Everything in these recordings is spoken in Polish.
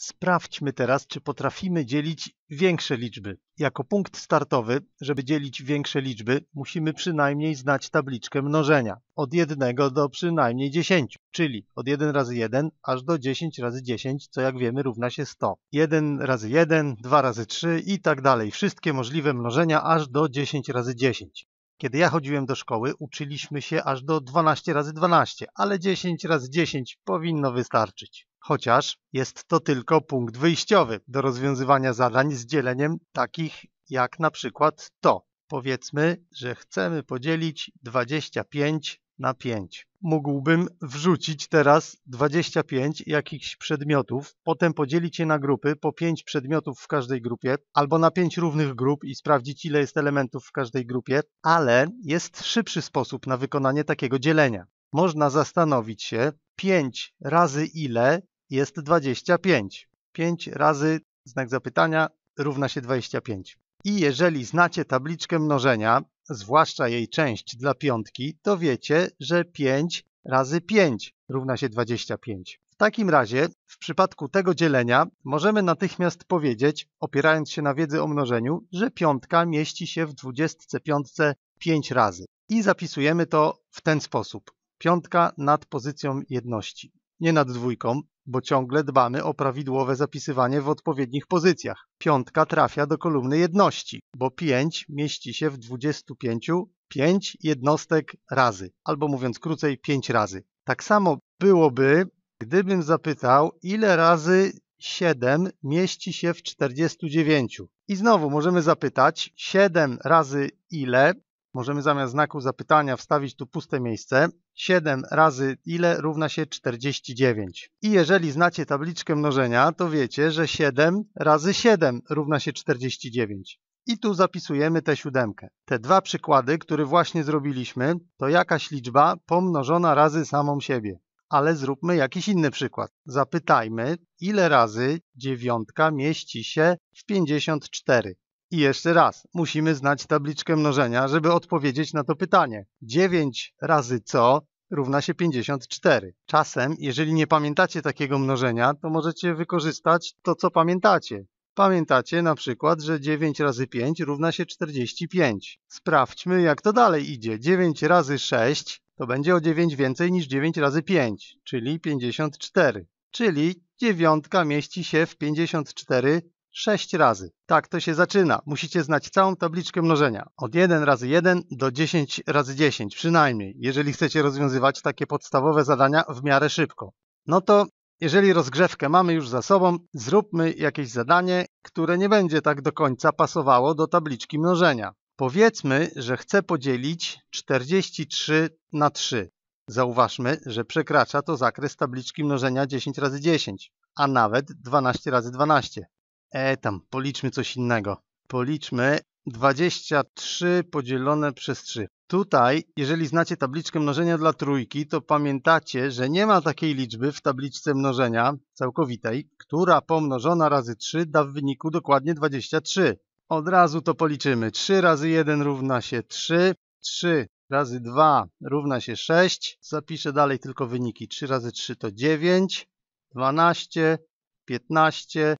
Sprawdźmy teraz, czy potrafimy dzielić większe liczby. Jako punkt startowy, żeby dzielić większe liczby, musimy przynajmniej znać tabliczkę mnożenia. Od 1 do przynajmniej 10, czyli od 1 razy 1 aż do 10 razy 10, co jak wiemy równa się 100. 1 razy 1, 2 razy 3 i tak dalej. Wszystkie możliwe mnożenia aż do 10 razy 10. Kiedy ja chodziłem do szkoły, uczyliśmy się aż do 12 razy 12, ale 10 razy 10 powinno wystarczyć chociaż jest to tylko punkt wyjściowy do rozwiązywania zadań z dzieleniem takich jak na przykład to. Powiedzmy, że chcemy podzielić 25 na 5. Mógłbym wrzucić teraz 25 jakichś przedmiotów, potem podzielić je na grupy, po 5 przedmiotów w każdej grupie, albo na 5 równych grup i sprawdzić ile jest elementów w każdej grupie, ale jest szybszy sposób na wykonanie takiego dzielenia. Można zastanowić się, 5 razy ile jest 25. 5 razy znak zapytania równa się 25. I jeżeli znacie tabliczkę mnożenia, zwłaszcza jej część dla piątki, to wiecie, że 5 razy 5 równa się 25. W takim razie, w przypadku tego dzielenia, możemy natychmiast powiedzieć, opierając się na wiedzy o mnożeniu, że piątka mieści się w 25 5 razy. I zapisujemy to w ten sposób. Piątka nad pozycją jedności nie nad dwójką, bo ciągle dbamy o prawidłowe zapisywanie w odpowiednich pozycjach. Piątka trafia do kolumny jedności, bo 5 mieści się w 25 5 jednostek razy, albo mówiąc krócej 5 razy. Tak samo byłoby, gdybym zapytał, ile razy 7 mieści się w 49. I znowu możemy zapytać 7 razy ile możemy zamiast znaku zapytania wstawić tu puste miejsce. 7 razy ile równa się 49. I jeżeli znacie tabliczkę mnożenia, to wiecie, że 7 razy 7 równa się 49. I tu zapisujemy tę siódemkę. Te dwa przykłady, które właśnie zrobiliśmy, to jakaś liczba pomnożona razy samą siebie. Ale zróbmy jakiś inny przykład. Zapytajmy, ile razy dziewiątka mieści się w 54. I jeszcze raz, musimy znać tabliczkę mnożenia, żeby odpowiedzieć na to pytanie. 9 razy co równa się 54. Czasem, jeżeli nie pamiętacie takiego mnożenia, to możecie wykorzystać to, co pamiętacie. Pamiętacie na przykład, że 9 razy 5 równa się 45. Sprawdźmy, jak to dalej idzie. 9 razy 6 to będzie o 9 więcej niż 9 razy 5, czyli 54. Czyli dziewiątka mieści się w 54 6 razy. Tak to się zaczyna. Musicie znać całą tabliczkę mnożenia. Od 1 razy 1 do 10 razy 10 przynajmniej, jeżeli chcecie rozwiązywać takie podstawowe zadania w miarę szybko. No to jeżeli rozgrzewkę mamy już za sobą, zróbmy jakieś zadanie, które nie będzie tak do końca pasowało do tabliczki mnożenia. Powiedzmy, że chcę podzielić 43 na 3. Zauważmy, że przekracza to zakres tabliczki mnożenia 10 razy 10, a nawet 12 razy 12. E tam, policzmy coś innego. Policzmy 23 podzielone przez 3. Tutaj, jeżeli znacie tabliczkę mnożenia dla trójki, to pamiętacie, że nie ma takiej liczby w tabliczce mnożenia całkowitej, która pomnożona razy 3 da w wyniku dokładnie 23. Od razu to policzymy. 3 razy 1 równa się 3, 3 razy 2 równa się 6. Zapiszę dalej tylko wyniki. 3 razy 3 to 9, 12, 15,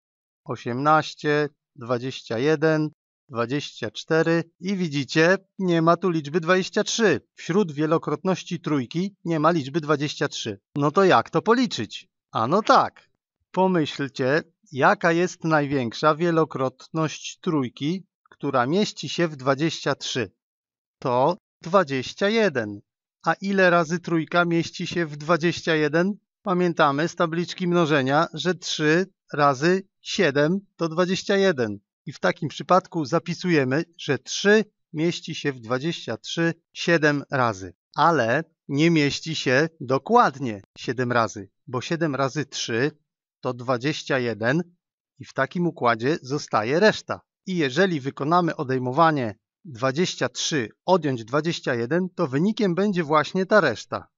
18, 21, 24 i widzicie, nie ma tu liczby 23. Wśród wielokrotności trójki nie ma liczby 23. No to jak to policzyć? A no tak. Pomyślcie, jaka jest największa wielokrotność trójki, która mieści się w 23. To 21. A ile razy trójka mieści się w 21? Pamiętamy z tabliczki mnożenia, że 3 razy 7 to 21 i w takim przypadku zapisujemy, że 3 mieści się w 23 7 razy, ale nie mieści się dokładnie 7 razy, bo 7 razy 3 to 21 i w takim układzie zostaje reszta. I jeżeli wykonamy odejmowanie 23 odjąć 21, to wynikiem będzie właśnie ta reszta.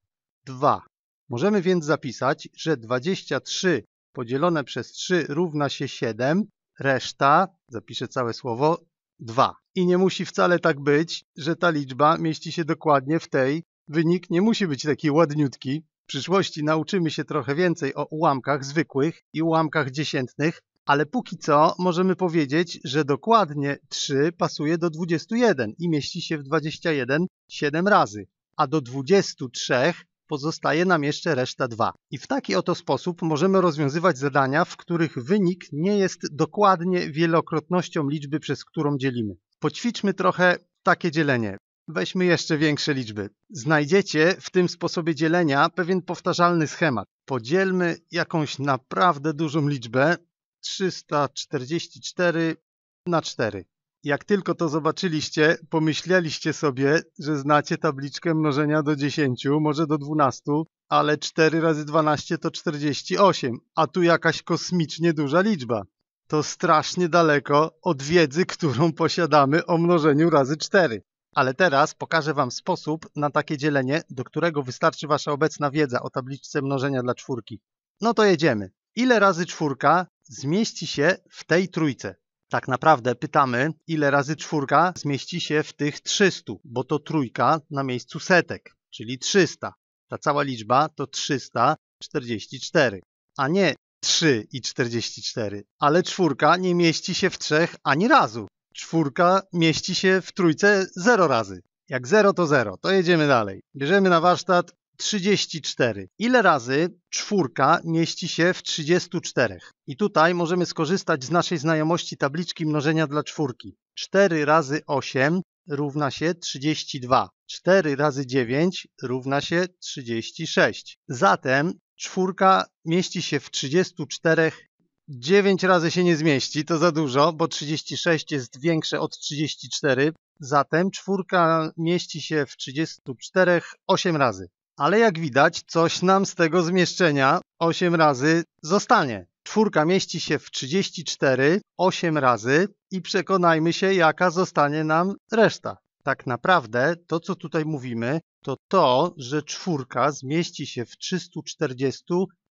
2. Możemy więc zapisać, że 23 podzielone przez 3 równa się 7, reszta, zapiszę całe słowo, 2. I nie musi wcale tak być, że ta liczba mieści się dokładnie w tej. Wynik nie musi być taki ładniutki. W przyszłości nauczymy się trochę więcej o ułamkach zwykłych i ułamkach dziesiętnych, ale póki co możemy powiedzieć, że dokładnie 3 pasuje do 21 i mieści się w 21 7 razy, a do 23 pozostaje nam jeszcze reszta 2. I w taki oto sposób możemy rozwiązywać zadania, w których wynik nie jest dokładnie wielokrotnością liczby, przez którą dzielimy. Poćwiczmy trochę takie dzielenie. Weźmy jeszcze większe liczby. Znajdziecie w tym sposobie dzielenia pewien powtarzalny schemat. Podzielmy jakąś naprawdę dużą liczbę 344 na 4. Jak tylko to zobaczyliście, pomyśleliście sobie, że znacie tabliczkę mnożenia do 10, może do 12, ale 4 razy 12 to 48, a tu jakaś kosmicznie duża liczba. To strasznie daleko od wiedzy, którą posiadamy o mnożeniu razy 4. Ale teraz pokażę Wam sposób na takie dzielenie, do którego wystarczy Wasza obecna wiedza o tabliczce mnożenia dla czwórki. No to jedziemy. Ile razy czwórka zmieści się w tej trójce? tak naprawdę pytamy, ile razy czwórka zmieści się w tych 300, bo to trójka na miejscu setek, czyli 300. Ta cała liczba to 344, a nie 3 i 44, ale czwórka nie mieści się w trzech ani razu. Czwórka mieści się w trójce 0 razy. Jak 0 to 0, to jedziemy dalej. Bierzemy na warsztat 34. Ile razy czwórka mieści się w 34? I tutaj możemy skorzystać z naszej znajomości tabliczki mnożenia dla czwórki. 4 razy 8 równa się 32. 4 razy 9 równa się 36. Zatem czwórka mieści się w 34 9 razy się nie zmieści, to za dużo, bo 36 jest większe od 34, zatem czwórka mieści się w 34 8 razy ale jak widać coś nam z tego zmieszczenia 8 razy zostanie. Czwórka mieści się w 34 8 razy i przekonajmy się jaka zostanie nam reszta. Tak naprawdę to co tutaj mówimy to to, że czwórka zmieści się w 340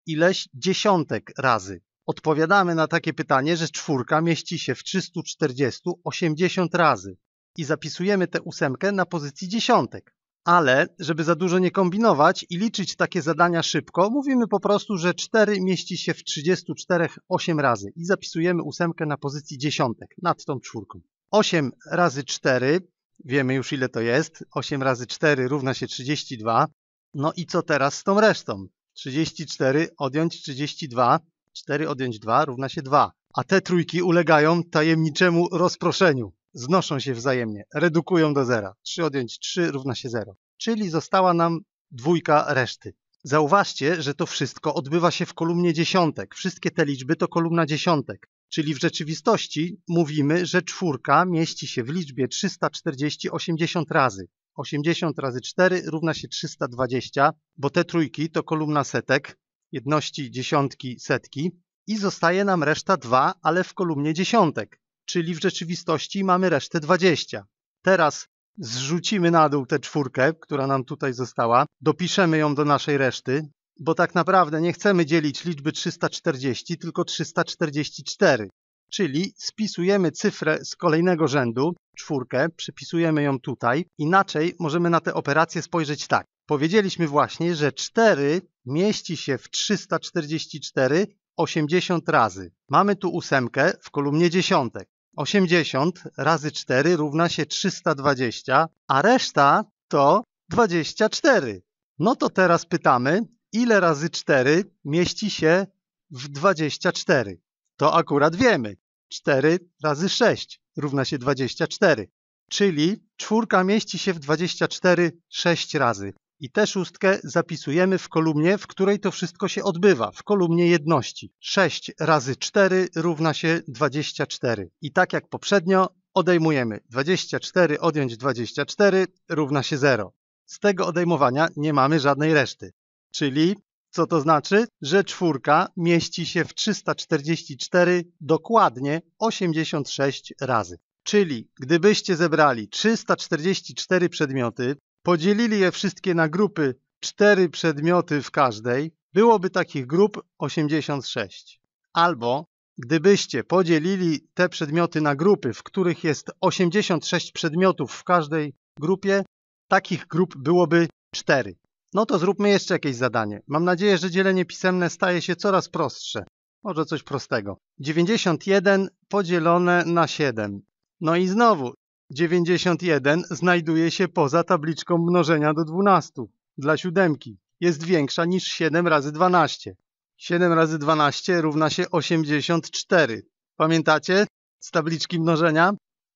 ileś dziesiątek razy. Odpowiadamy na takie pytanie, że czwórka mieści się w 340 80 razy i zapisujemy tę ósemkę na pozycji dziesiątek ale żeby za dużo nie kombinować i liczyć takie zadania szybko, mówimy po prostu, że 4 mieści się w 34 8 razy i zapisujemy ósemkę na pozycji dziesiątek nad tą czwórką. 8 razy 4, wiemy już ile to jest, 8 razy 4 równa się 32. No i co teraz z tą resztą? 34 odjąć 32, 4 odjąć 2 równa się 2. A te trójki ulegają tajemniczemu rozproszeniu znoszą się wzajemnie, redukują do zera. 3 odjąć 3 równa się 0. Czyli została nam dwójka reszty. Zauważcie, że to wszystko odbywa się w kolumnie dziesiątek. Wszystkie te liczby to kolumna dziesiątek. Czyli w rzeczywistości mówimy, że czwórka mieści się w liczbie 340 80 razy. 80 razy 4 równa się 320, bo te trójki to kolumna setek, jedności, dziesiątki, setki i zostaje nam reszta 2, ale w kolumnie dziesiątek czyli w rzeczywistości mamy resztę 20. Teraz zrzucimy na dół tę czwórkę, która nam tutaj została, dopiszemy ją do naszej reszty, bo tak naprawdę nie chcemy dzielić liczby 340, tylko 344. Czyli spisujemy cyfrę z kolejnego rzędu, czwórkę, przypisujemy ją tutaj. Inaczej możemy na tę operację spojrzeć tak. Powiedzieliśmy właśnie, że 4 mieści się w 344 80 razy. Mamy tu ósemkę w kolumnie dziesiątek. 80 razy 4 równa się 320, a reszta to 24. No to teraz pytamy, ile razy 4 mieści się w 24? To akurat wiemy. 4 razy 6 równa się 24. Czyli czwórka mieści się w 24 6 razy. I tę szóstkę zapisujemy w kolumnie, w której to wszystko się odbywa, w kolumnie jedności. 6 razy 4 równa się 24. I tak jak poprzednio, odejmujemy 24 odjąć 24 równa się 0. Z tego odejmowania nie mamy żadnej reszty. Czyli co to znaczy? Że czwórka mieści się w 344 dokładnie 86 razy. Czyli gdybyście zebrali 344 przedmioty, Podzielili je wszystkie na grupy, cztery przedmioty w każdej. Byłoby takich grup 86. Albo gdybyście podzielili te przedmioty na grupy, w których jest 86 przedmiotów w każdej grupie, takich grup byłoby 4. No to zróbmy jeszcze jakieś zadanie. Mam nadzieję, że dzielenie pisemne staje się coraz prostsze. Może coś prostego. 91 podzielone na 7. No i znowu 91 znajduje się poza tabliczką mnożenia do 12. dla siódemki. Jest większa niż 7 razy 12. 7 razy 12 równa się 84. Pamiętacie z tabliczki mnożenia?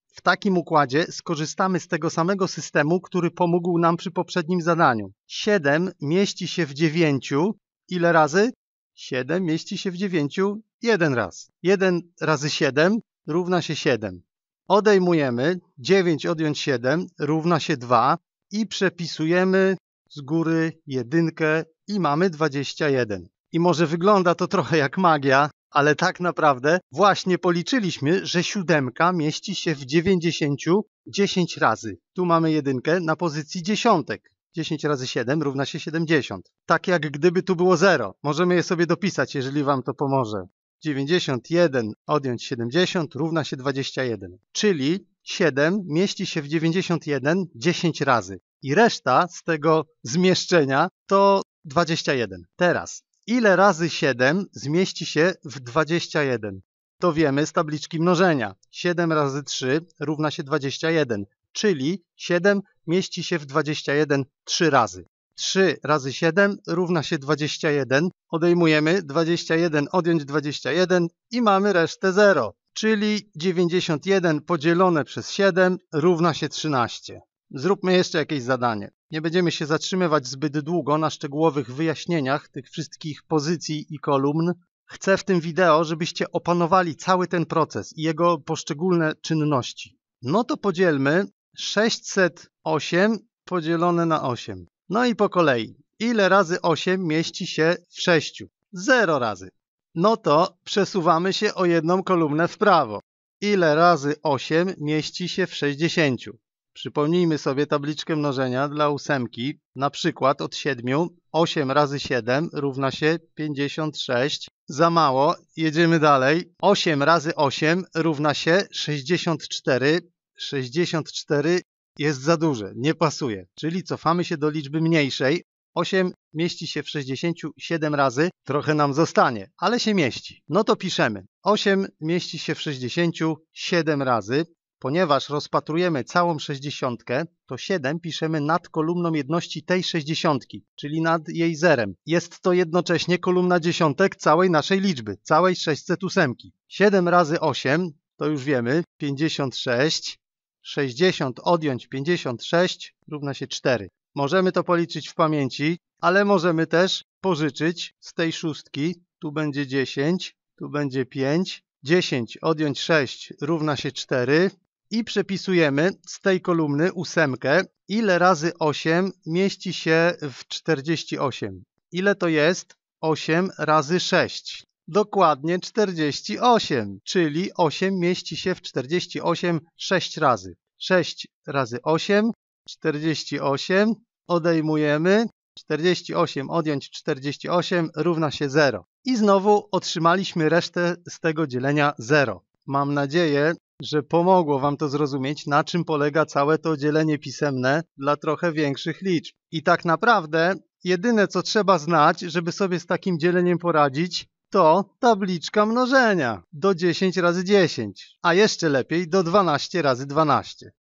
W takim układzie skorzystamy z tego samego systemu, który pomógł nam przy poprzednim zadaniu. 7 mieści się w 9 ile razy? 7 mieści się w 9 jeden raz. 1 razy 7 równa się 7. Odejmujemy 9 odjąć 7 równa się 2 i przepisujemy z góry jedynkę i mamy 21. I może wygląda to trochę jak magia, ale tak naprawdę właśnie policzyliśmy, że siódemka mieści się w 90 10 razy. Tu mamy jedynkę na pozycji dziesiątek. 10 razy 7 równa się 70. Tak jak gdyby tu było 0. Możemy je sobie dopisać, jeżeli Wam to pomoże. 91 odjąć 70 równa się 21, czyli 7 mieści się w 91 10 razy i reszta z tego zmieszczenia to 21. Teraz, ile razy 7 zmieści się w 21? To wiemy z tabliczki mnożenia. 7 razy 3 równa się 21, czyli 7 mieści się w 21 3 razy. 3 razy 7 równa się 21. Odejmujemy 21, odjąć 21 i mamy resztę 0, czyli 91 podzielone przez 7 równa się 13. Zróbmy jeszcze jakieś zadanie. Nie będziemy się zatrzymywać zbyt długo na szczegółowych wyjaśnieniach tych wszystkich pozycji i kolumn. Chcę w tym wideo, żebyście opanowali cały ten proces i jego poszczególne czynności. No to podzielmy 608 podzielone na 8. No i po kolei. Ile razy 8 mieści się w 6? 0 razy. No to przesuwamy się o jedną kolumnę w prawo. Ile razy 8 mieści się w 60? Przypomnijmy sobie tabliczkę mnożenia dla ósemki. Na przykład od 7, 8 razy 7 równa się 56. Za mało, jedziemy dalej. 8 razy 8 równa się 64. 64 jest za duże, nie pasuje. Czyli cofamy się do liczby mniejszej. 8 mieści się w 67 razy, trochę nam zostanie, ale się mieści. No to piszemy. 8 mieści się w 67 razy, Ponieważ rozpatrujemy całą sześćdziesiątkę, to 7 piszemy nad kolumną jedności tej sześćdziesiątki, czyli nad jej zerem. Jest to jednocześnie kolumna dziesiątek całej naszej liczby, całej 608. 7 razy 8 to już wiemy, 56. 60 odjąć 56 równa się 4. Możemy to policzyć w pamięci, ale możemy też pożyczyć z tej szóstki. Tu będzie 10, tu będzie 5. 10 odjąć 6 równa się 4. I przepisujemy z tej kolumny ósemkę. Ile razy 8 mieści się w 48? Ile to jest? 8 razy 6. Dokładnie 48, czyli 8 mieści się w 48 6 razy. 6 razy 8, 48, odejmujemy, 48 odjąć 48 równa się 0. I znowu otrzymaliśmy resztę z tego dzielenia 0. Mam nadzieję, że pomogło Wam to zrozumieć, na czym polega całe to dzielenie pisemne dla trochę większych liczb. I tak naprawdę jedyne, co trzeba znać, żeby sobie z takim dzieleniem poradzić, to tabliczka mnożenia do 10 razy 10, a jeszcze lepiej do 12 razy 12.